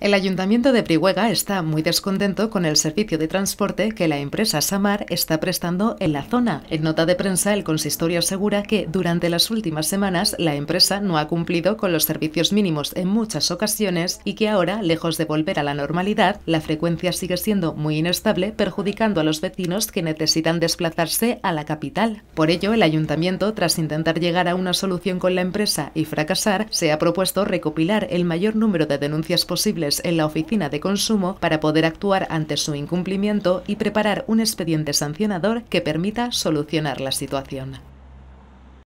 El ayuntamiento de Prihuega está muy descontento con el servicio de transporte que la empresa Samar está prestando en la zona. En nota de prensa, el consistorio asegura que durante las últimas semanas la empresa no ha cumplido con los servicios mínimos en muchas ocasiones y que ahora, lejos de volver a la normalidad, la frecuencia sigue siendo muy inestable, perjudicando a los vecinos que necesitan desplazarse a la capital. Por ello, el ayuntamiento, tras intentar llegar a una solución con la empresa y fracasar, se ha propuesto recopilar el mayor número de denuncias posibles en la oficina de consumo para poder actuar ante su incumplimiento y preparar un expediente sancionador que permita solucionar la situación.